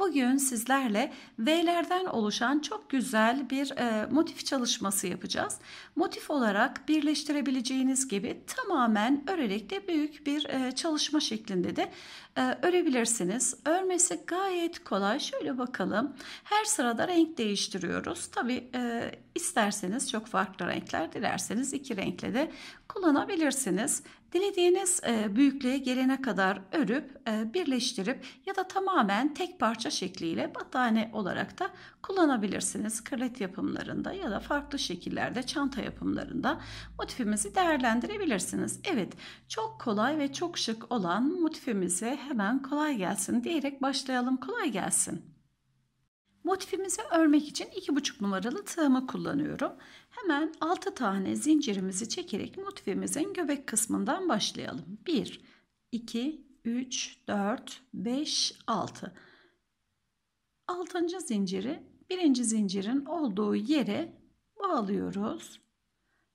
Bugün sizlerle V'lerden oluşan çok güzel bir e, motif çalışması yapacağız. Motif olarak birleştirebileceğiniz gibi tamamen örerek de büyük bir e, çalışma şeklinde de e, örebilirsiniz. Örmesi gayet kolay. Şöyle bakalım. Her sırada renk değiştiriyoruz. Tabi e, isterseniz çok farklı renkler dilerseniz iki renkle de kullanabilirsiniz. Dilediğiniz e, büyüklüğe gelene kadar örüp e, birleştirip ya da tamamen tek parça parça şekliyle battane olarak da kullanabilirsiniz. Kralet yapımlarında ya da farklı şekillerde çanta yapımlarında motifimizi değerlendirebilirsiniz. Evet çok kolay ve çok şık olan motifimize hemen kolay gelsin diyerek başlayalım. Kolay gelsin. Motifimizi örmek için 2,5 numaralı tığımı kullanıyorum. Hemen 6 tane zincirimizi çekerek motifimizin göbek kısmından başlayalım. 1, 2, 3, 4, 5, 6 altıncı zinciri birinci zincirin olduğu yere bağlıyoruz.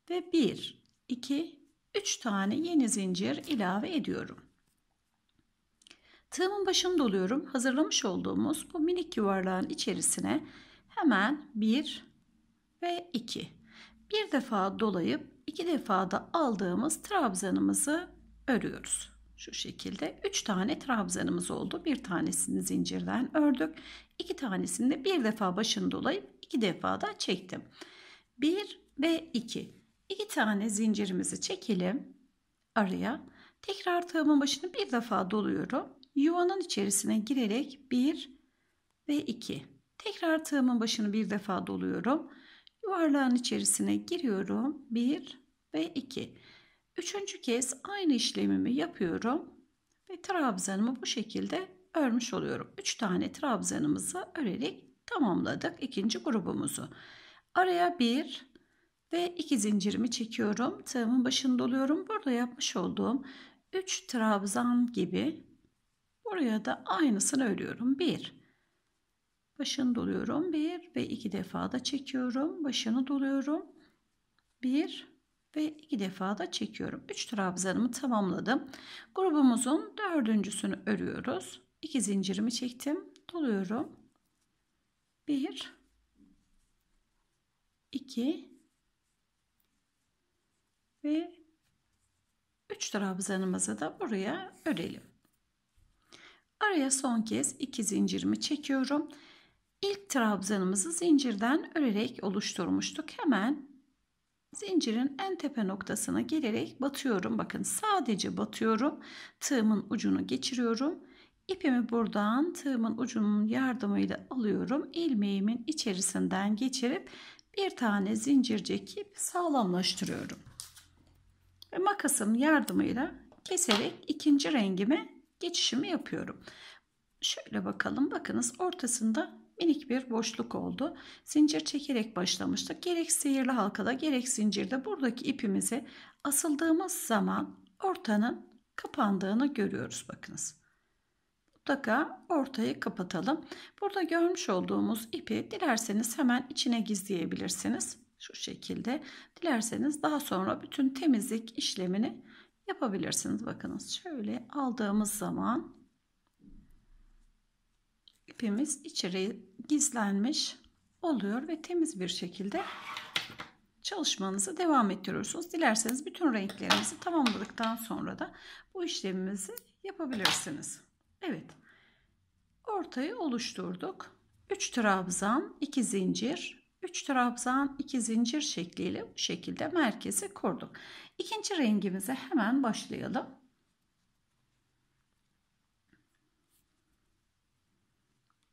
Ve 1, 2, 3 tane yeni zincir ilave ediyorum. Tığımın başını doluyorum. Hazırlamış olduğumuz bu minik yuvarlağın içerisine hemen 1 ve 2. Bir defa dolayıp iki defa da aldığımız trabzanımızı örüyoruz. Şu şekilde 3 tane trabzanımız oldu. Bir tanesini zincirden ördük. 2 tanesini de bir defa başını dolayıp iki defa da çektim. 1 ve 2. 2 tane zincirimizi çekelim araya. Tekrar tığımın başını bir defa doluyorum. Yuvanın içerisine girerek 1 ve 2. Tekrar tığımın başını bir defa doluyorum. Yuvarlağın içerisine giriyorum. 1 ve 2. Üçüncü kez aynı işlemimi yapıyorum ve trabzanımı bu şekilde örmüş oluyorum. Üç tane trabzanımızı örerek tamamladık ikinci grubumuzu. Araya bir ve iki zincirimi çekiyorum. Tığımın başını doluyorum. Burada yapmış olduğum üç trabzan gibi buraya da aynısını örüyorum. Bir başını doluyorum. bir ve iki defa da çekiyorum. Başını doluyorum. 1 ve iki defa da çekiyorum. 3 trabzanımı tamamladım. Grubumuzun dördüncüsünü örüyoruz. 2 zincirimi çektim. Doluyorum. 1 2 ve 3 trabzanımızı da buraya örelim. Araya son kez 2 zincirimi çekiyorum. İlk trabzanımızı zincirden örerek oluşturmuştuk. Hemen Zincirin en tepe noktasına gelerek batıyorum. Bakın sadece batıyorum. Tığımın ucunu geçiriyorum. İpimi buradan tığımın ucunun yardımıyla alıyorum. İlmeğimin içerisinden geçirip bir tane zincir çekip sağlamlaştırıyorum. Ve makasım yardımıyla keserek ikinci rengime geçişimi yapıyorum. Şöyle bakalım bakınız ortasında minik bir boşluk oldu. Zincir çekerek başlamıştık. Gerek sihirli halkada gerek zincirde buradaki ipimizi asıldığımız zaman ortanın kapandığını görüyoruz bakınız. Mutlaka ortayı kapatalım. Burada görmüş olduğumuz ipi dilerseniz hemen içine gizleyebilirsiniz. Şu şekilde. Dilerseniz daha sonra bütün temizlik işlemini yapabilirsiniz. Bakınız şöyle aldığımız zaman ipimiz içeri gizlenmiş oluyor ve temiz bir şekilde çalışmanızı devam ettiriyorsunuz. Dilerseniz bütün renklerimizi tamamladıktan sonra da bu işlemimizi yapabilirsiniz. Evet. Ortayı oluşturduk. 3 trabzan, 2 zincir, 3 trabzan, 2 zincir şekliyle bu şekilde merkeze kurduk. İkinci rengimize hemen başlayalım.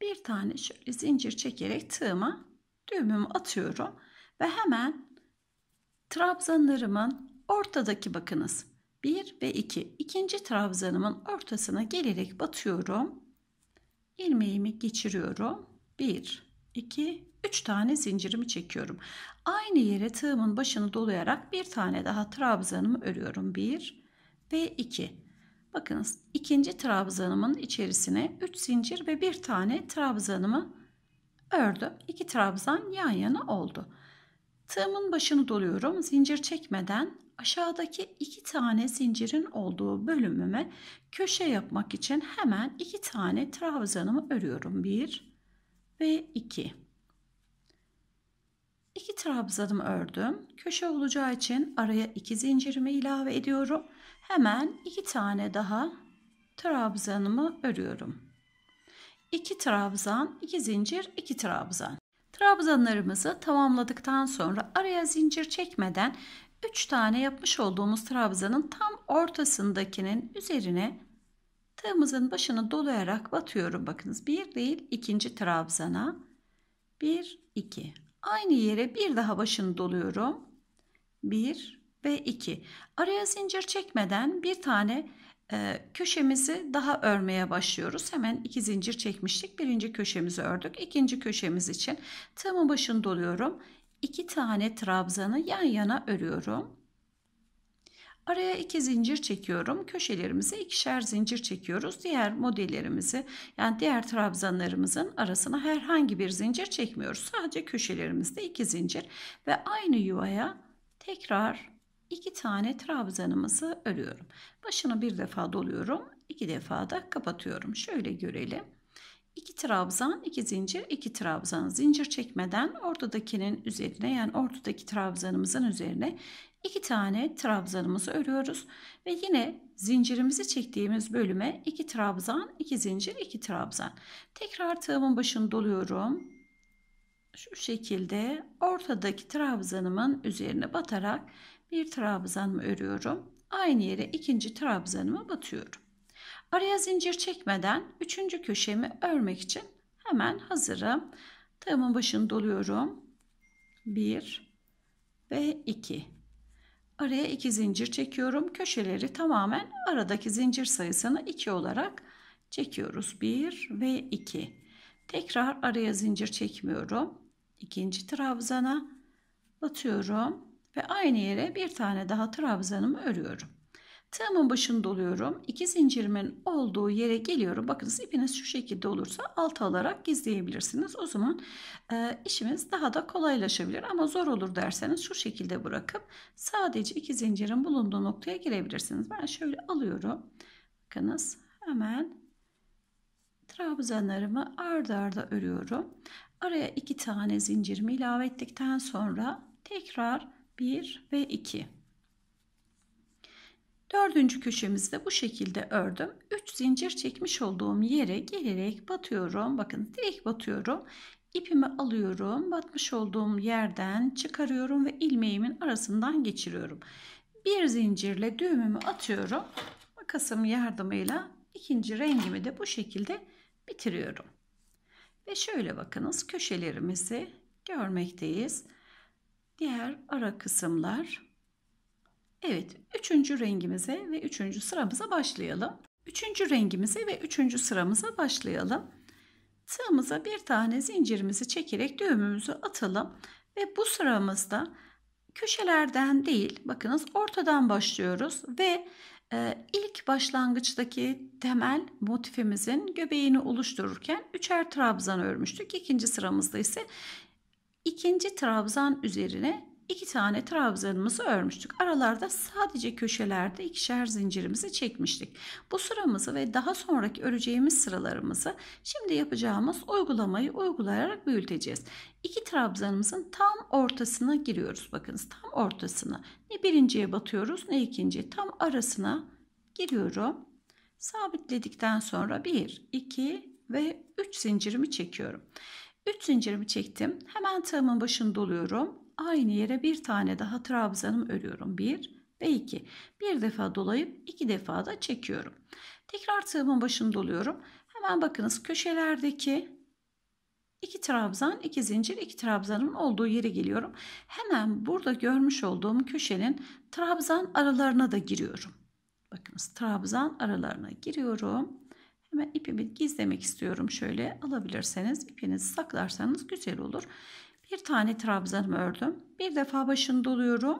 bir tane şöyle zincir çekerek tığıma düğümümü atıyorum ve hemen trabzanlarımın ortadaki bakınız 1 ve 2 iki. ikinci trabzanımın ortasına gelerek batıyorum ilmeğimi geçiriyorum 1 2 3 tane zincirimi çekiyorum aynı yere tığımın başını dolayarak bir tane daha trabzanımı örüyorum 1 ve 2 Bakınız ikinci trabzanımın içerisine 3 zincir ve bir tane trabzanımı ördüm. İki trabzan yan yana oldu. Tığımın başını doluyorum. Zincir çekmeden aşağıdaki iki tane zincirin olduğu bölümüme köşe yapmak için hemen iki tane trabzanımı örüyorum. Bir ve iki. İki trabzanımı ördüm. Köşe olacağı için araya iki zincirimi ilave ediyorum Hemen iki tane daha trabzanımı örüyorum. İki trabzan, iki zincir, iki trabzan. Trabzanlarımızı tamamladıktan sonra araya zincir çekmeden 3 tane yapmış olduğumuz trabzanın tam ortasındakinin üzerine tığımızın başını dolayarak batıyorum. Bakınız bir değil ikinci trabzana 1 2. Aynı yere bir daha başını doluyorum. 1 ve 2. Araya zincir çekmeden bir tane e, köşemizi daha örmeye başlıyoruz. Hemen iki zincir çekmiştik. Birinci köşemizi ördük. İkinci köşemiz için tığımın başını doluyorum. 2 tane trabzanı yan yana örüyorum. Araya iki zincir çekiyorum. Köşelerimize ikişer zincir çekiyoruz. Diğer modellerimizi yani diğer trabzanlarımızın arasına herhangi bir zincir çekmiyoruz. Sadece köşelerimizde iki zincir ve aynı yuvaya tekrar iki tane trabzanımızı örüyorum. Başını bir defa doluyorum. iki defa da kapatıyorum. Şöyle görelim. İki trabzan, iki zincir, iki trabzan. Zincir çekmeden ortadakinin üzerine yani ortadaki trabzanımızın üzerine iki tane trabzanımızı örüyoruz. Ve yine zincirimizi çektiğimiz bölüme iki trabzan, iki zincir, iki trabzan. Tekrar tığımın başını doluyorum. Şu şekilde ortadaki trabzanımın üzerine batarak bir trabzanımı örüyorum. Aynı yere ikinci trabzanımı batıyorum. Araya zincir çekmeden üçüncü köşemi örmek için hemen hazırım. Tığımın başını doluyorum. 1 ve 2. Araya 2 zincir çekiyorum. Köşeleri tamamen aradaki zincir sayısını 2 olarak çekiyoruz. 1 ve 2. Tekrar araya zincir çekmiyorum. İkinci trabzana batıyorum ve aynı yere bir tane daha trabzanımı örüyorum. Tığımın başını doluyorum. İki zincirimin olduğu yere geliyorum. Bakınız ipiniz şu şekilde olursa altı alarak gizleyebilirsiniz. O zaman e, işimiz daha da kolaylaşabilir. Ama zor olur derseniz şu şekilde bırakıp sadece iki zincirin bulunduğu noktaya girebilirsiniz. Ben şöyle alıyorum. Bakınız hemen trabzanlarımı ardarda arda örüyorum. Araya iki tane zincirimi ilave ettikten sonra tekrar 1 ve 2. Dördüncü köşemizde bu şekilde ördüm. 3 zincir çekmiş olduğum yere gelerek batıyorum. Bakın direkt batıyorum. İpimi alıyorum. Batmış olduğum yerden çıkarıyorum ve ilmeğimin arasından geçiriyorum. Bir zincirle düğümümü atıyorum. Makasım yardımıyla ikinci rengimi de bu şekilde bitiriyorum. Ve şöyle bakınız köşelerimizi görmekteyiz diğer ara kısımlar. Evet, üçüncü rengimize ve üçüncü sıramıza başlayalım. Üçüncü rengimize ve üçüncü sıramıza başlayalım. Tığımıza bir tane zincirimizi çekerek düğümümüzü atalım ve bu sıramızda köşelerden değil, bakınız ortadan başlıyoruz ve e, ilk başlangıçtaki temel motifimizin göbeğini oluştururken üçer trabzan örmüştük. İkinci sıramızda ise ikinci trabzan üzerine iki tane trabzanımızı örmüştük. Aralarda sadece köşelerde ikişer zincirimizi çekmiştik. Bu sıramızı ve daha sonraki öreceğimiz sıralarımızı şimdi yapacağımız uygulamayı uygulayarak büyüteceğiz. İki trabzanımızın tam ortasına giriyoruz. Bakınız tam ortasına. Ne birinciye batıyoruz ne ikinciye. Tam arasına giriyorum. Sabitledikten sonra 1, 2 ve 3 zincirimi çekiyorum. 3 zincirimi çektim. Hemen tığımın başını doluyorum. Aynı yere bir tane daha trabzanımı örüyorum. 1 ve 2. Bir defa dolayıp iki defa da çekiyorum. Tekrar tığımın başını doluyorum. Hemen bakınız köşelerdeki 2 trabzan, 2 zincir, 2 trabzanın olduğu yere geliyorum. Hemen burada görmüş olduğum köşenin trabzan aralarına da giriyorum. Bakınız trabzan aralarına giriyorum. Hemen ipimi gizlemek istiyorum. Şöyle alabilirseniz ipinizi saklarsanız güzel olur. Bir tane trabzanımı ördüm. Bir defa başını doluyorum.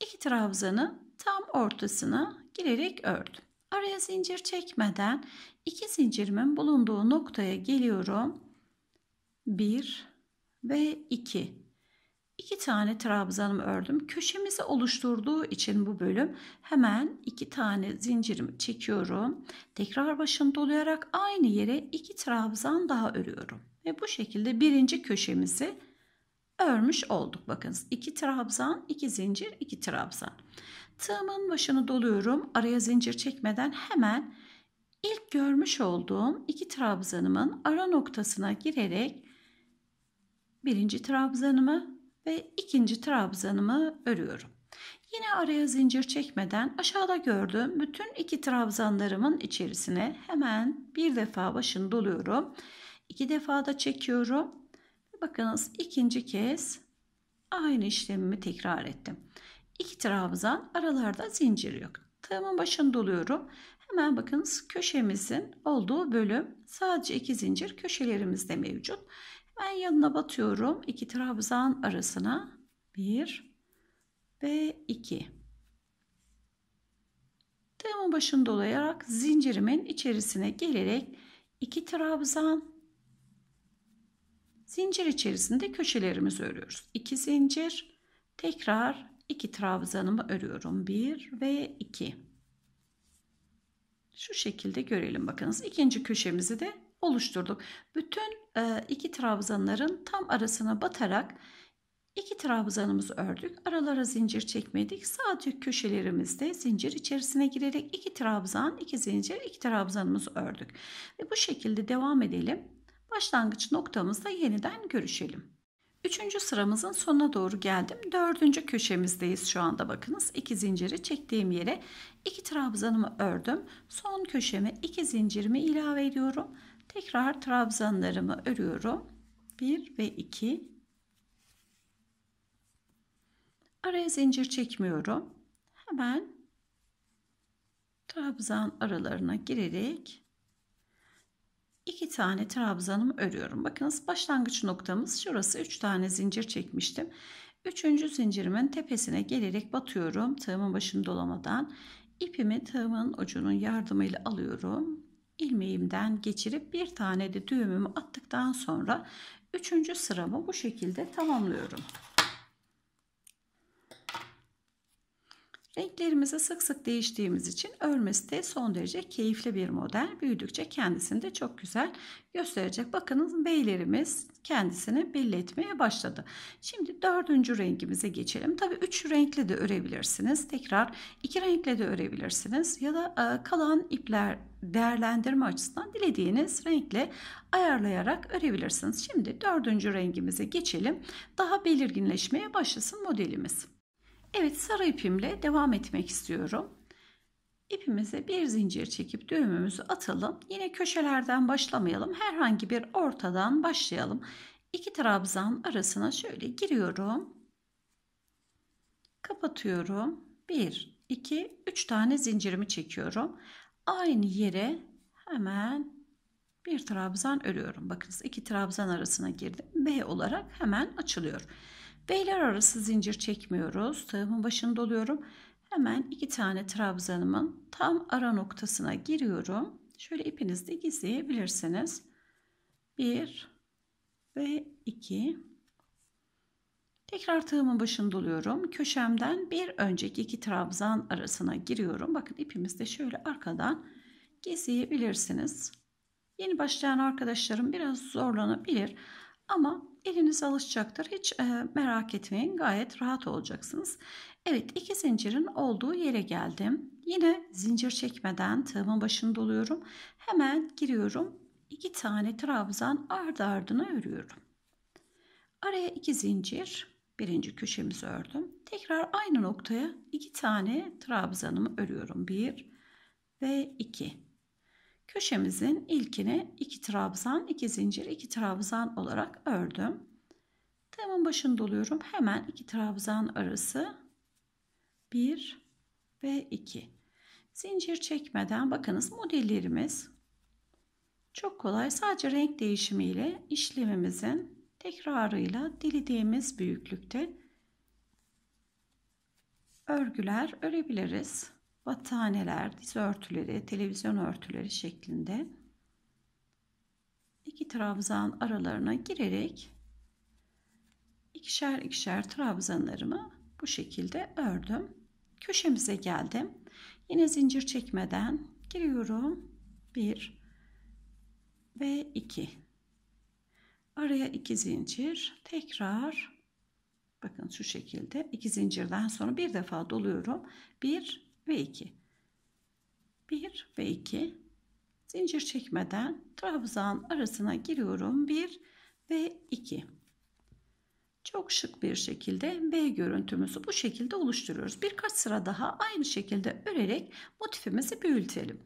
İki trabzanı tam ortasına girerek ördüm. Araya zincir çekmeden iki zincirimin bulunduğu noktaya geliyorum. 1 ve 2 İki tane trabzanımı ördüm. Köşemizi oluşturduğu için bu bölüm hemen iki tane zincirimi çekiyorum. Tekrar başını dolayarak aynı yere iki trabzan daha örüyorum. Ve bu şekilde birinci köşemizi örmüş olduk. Bakınız iki trabzan, iki zincir, iki trabzan. Tığımın başını doluyorum. Araya zincir çekmeden hemen ilk görmüş olduğum iki trabzanımın ara noktasına girerek birinci trabzanımı ve ikinci trabzanımı örüyorum. Yine araya zincir çekmeden aşağıda gördüğüm bütün iki trabzanlarımın içerisine hemen bir defa başını doluyorum. İki defa da çekiyorum. Bakınız ikinci kez aynı işlemimi tekrar ettim. İki trabzan aralarda zincir yok. Tığımın başını doluyorum. Hemen bakınız köşemizin olduğu bölüm sadece iki zincir köşelerimizde mevcut. Ben yanına batıyorum. İki trabzan arasına. Bir ve iki. Tığımın başını dolayarak zincirimin içerisine gelerek iki trabzan zincir içerisinde köşelerimizi örüyoruz. İki zincir tekrar iki trabzanımı örüyorum. Bir ve iki. Şu şekilde görelim bakınız. ikinci köşemizi de oluşturduk. Bütün e, iki trabzanların tam arasına batarak iki trabzanımızı ördük. Aralara zincir çekmedik. Sadece köşelerimizde zincir içerisine girerek iki trabzan, iki zincir, iki trabzanımızı ördük. Ve bu şekilde devam edelim. Başlangıç noktamızda yeniden görüşelim. Üçüncü sıramızın sonuna doğru geldim. Dördüncü köşemizdeyiz şu anda bakınız. İki zinciri çektiğim yere iki trabzanımı ördüm. Son köşeme iki zincirimi ilave ediyorum Tekrar trabzanlarımı örüyorum. 1 ve 2. Araya zincir çekmiyorum. Hemen trabzan aralarına girerek iki tane trabzanımı örüyorum. Bakınız başlangıç noktamız şurası. 3 tane zincir çekmiştim. Üçüncü zincirimin tepesine gelerek batıyorum. Tığımın başını dolamadan ipimi tığımın ucunun yardımıyla alıyorum ilmeğimden geçirip bir tane de düğümümü attıktan sonra üçüncü sıramı bu şekilde tamamlıyorum. Renklerimizi sık sık değiştiğimiz için örmesi de son derece keyifli bir model. Büyüdükçe kendisini de çok güzel gösterecek. Bakın beylerimiz kendisini belli etmeye başladı. Şimdi dördüncü rengimize geçelim. Tabii üç renkle de örebilirsiniz. Tekrar iki renkle de örebilirsiniz. Ya da e, kalan ipler değerlendirme açısından dilediğiniz renkle ayarlayarak örebilirsiniz. Şimdi dördüncü rengimize geçelim. Daha belirginleşmeye başlasın modelimiz. Evet sarı ipimle devam etmek istiyorum. İpimize bir zincir çekip düğümümüzü atalım. Yine köşelerden başlamayalım. Herhangi bir ortadan başlayalım. İki trabzan arasına şöyle giriyorum. Kapatıyorum. 1, 2, 3 tane zincirimi çekiyorum. Aynı yere hemen bir trabzan örüyorum. Bakınız iki trabzan arasına girdim. B olarak hemen açılıyor. Beyler arası zincir çekmiyoruz. Tığımın başını doluyorum. Hemen iki tane trabzanımın tam ara noktasına giriyorum. Şöyle ipinizde gizleyebilirsiniz. 1 ve 2 Tekrar tığımın başını doluyorum. Köşemden bir önceki iki trabzan arasına giriyorum. Bakın ipimiz de şöyle arkadan gizleyebilirsiniz. Yeni başlayan arkadaşlarım biraz zorlanabilir. Ama eliniz alışacaktır. Hiç e, merak etmeyin. Gayet rahat olacaksınız. Evet iki zincirin olduğu yere geldim. Yine zincir çekmeden tığımın başını doluyorum. Hemen giriyorum. İki tane trabzan ardı ardına örüyorum. Araya iki zincir. Birinci köşemizi ördüm. Tekrar aynı noktaya iki tane trabzanımı örüyorum. Bir ve iki. Köşemizin ilkini 2 trabzan, 2 zincir, 2 trabzan olarak ördüm. Tığımın başını doluyorum. Hemen 2 trabzan arası 1 ve 2. Zincir çekmeden bakınız modellerimiz çok kolay. Sadece renk değişimiyle işlemimizin tekrarıyla dilediğimiz büyüklükte örgüler örebiliriz battaneler, diz örtüleri, televizyon örtüleri şeklinde iki trabzan aralarına girerek ikişer ikişer trabzanlarımı bu şekilde ördüm. Köşemize geldim. Yine zincir çekmeden giriyorum. 1 ve 2. Araya 2 zincir. Tekrar bakın şu şekilde 2 zincirden sonra bir defa doluyorum. 1 ve 2. 1 ve 2. Zincir çekmeden trabzan arasına giriyorum. 1 ve 2. Çok şık bir şekilde B görüntümüzü bu şekilde oluşturuyoruz. Birkaç sıra daha aynı şekilde örerek motifimizi büyütelim.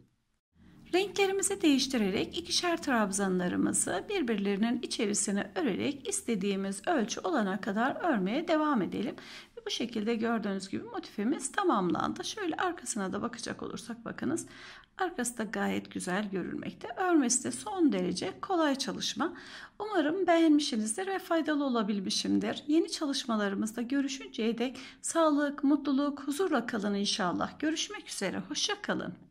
Renklerimizi değiştirerek ikişer trabzanlarımızı birbirlerinin içerisine örerek istediğimiz ölçü olana kadar örmeye devam edelim. Bu şekilde gördüğünüz gibi motifimiz tamamlandı. Şöyle arkasına da bakacak olursak bakınız. Arkası da gayet güzel görülmekte. Örmesi de son derece kolay çalışma. Umarım beğenmişsinizdir ve faydalı olabilmişimdir. Yeni çalışmalarımızda görüşünceye dek sağlık, mutluluk, huzurla kalın inşallah. Görüşmek üzere, hoşça kalın.